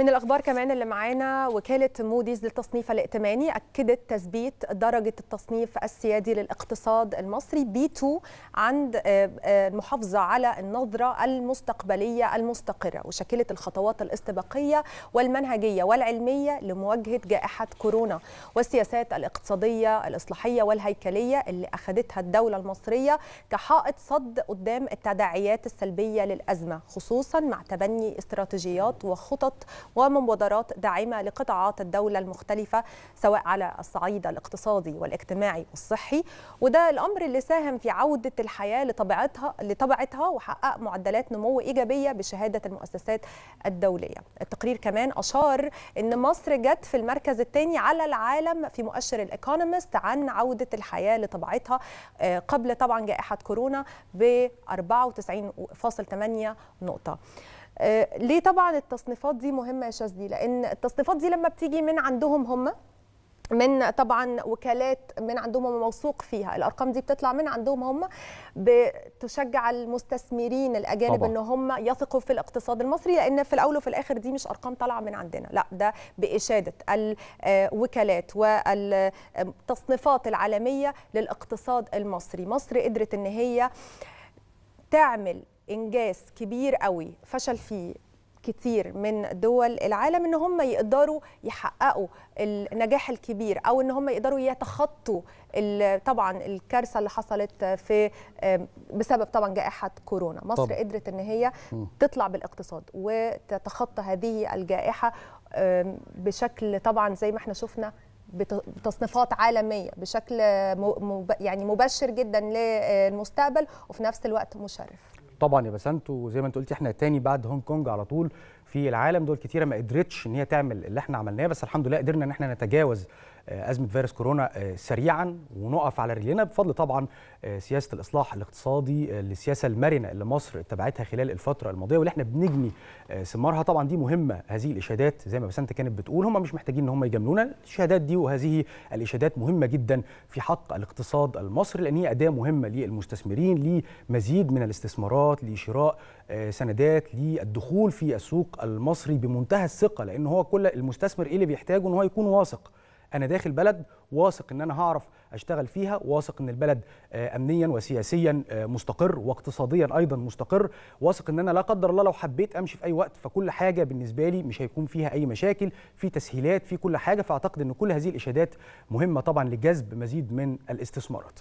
من الأخبار كمان اللي معانا وكالة موديز للتصنيف الائتماني أكدت تثبيت درجة التصنيف السيادي للاقتصاد المصري بي 2 عند آه، آه، المحافظة على النظرة المستقبلية المستقرة وشكلت الخطوات الاستباقية والمنهجية والعلمية لمواجهة جائحة كورونا والسياسات الاقتصادية الإصلاحية والهيكلية اللي أخذتها الدولة المصرية كحائط صد قدام التداعيات السلبية للأزمة خصوصا مع تبني استراتيجيات وخطط ومبادرات داعمة لقطاعات الدولة المختلفة سواء على الصعيد الاقتصادي والاجتماعي والصحي وده الأمر اللي ساهم في عودة الحياة لطبيعتها لطبيعتها وحقق معدلات نمو إيجابية بشهادة المؤسسات الدولية التقرير كمان أشار أن مصر جت في المركز الثاني على العالم في مؤشر الإيكونومست عن عودة الحياة لطبيعتها آه، قبل طبعا جائحة كورونا ب 94.8 نقطة آه، ليه طبعا التصنيفات دي مهمه يا شاذلي لان التصنيفات دي لما بتيجي من عندهم هم من طبعا وكالات من عندهم موثوق فيها الارقام دي بتطلع من عندهم هم بتشجع المستثمرين الاجانب طبعا. ان هم يثقوا في الاقتصاد المصري لان في الاول وفي الاخر دي مش ارقام طالعه من عندنا لا ده باشاده الوكالات والتصنيفات العالميه للاقتصاد المصري مصر قدرت ان هي تعمل انجاز كبير قوي فشل فيه كتير من دول العالم ان هم يقدروا يحققوا النجاح الكبير او ان هم يقدروا يتخطوا طبعا الكارثه اللي حصلت في بسبب طبعا جائحه كورونا مصر طبعا. قدرت ان هي تطلع بالاقتصاد وتتخطى هذه الجائحه بشكل طبعا زي ما احنا شفنا بتصنيفات عالميه بشكل يعني مبشر جدا للمستقبل وفي نفس الوقت مشرف طبعا يا بسنت وزي ما انت قلت احنا تاني بعد هونج كونج على طول في العالم دول كتيره ما قدرتش ان هي تعمل اللي احنا عملناه بس الحمد لله قدرنا ان احنا نتجاوز آه، ازمه فيروس كورونا آه، سريعا ونقف على رجلينا بفضل طبعا آه، سياسه الاصلاح الاقتصادي السياسه المرنه اللي مصر اتبعتها خلال الفتره الماضيه واللي احنا بنجني ثمارها طبعا دي مهمه هذه الاشادات زي ما بسنت كانت بتقول هم مش محتاجين ان هم يجاملونا الشهادات دي وهذه الاشادات مهمه جدا في حق الاقتصاد المصري لان هي اداه مهمه للمستثمرين لمزيد من الاستثمارات لشراء سندات للدخول في السوق المصري بمنتهى الثقه لان هو كل المستثمر ايه اللي بيحتاجه ان هو يكون واثق انا داخل بلد واثق ان انا هعرف اشتغل فيها واثق ان البلد آه، امنيا وسياسيا آه، مستقر واقتصاديا ايضا مستقر واثق ان انا لا قدر الله لو حبيت امشي في اي وقت فكل حاجه بالنسبه لي مش هيكون فيها اي مشاكل في تسهيلات في كل حاجه فاعتقد ان كل هذه الاشادات مهمه طبعا لجذب مزيد من الاستثمارات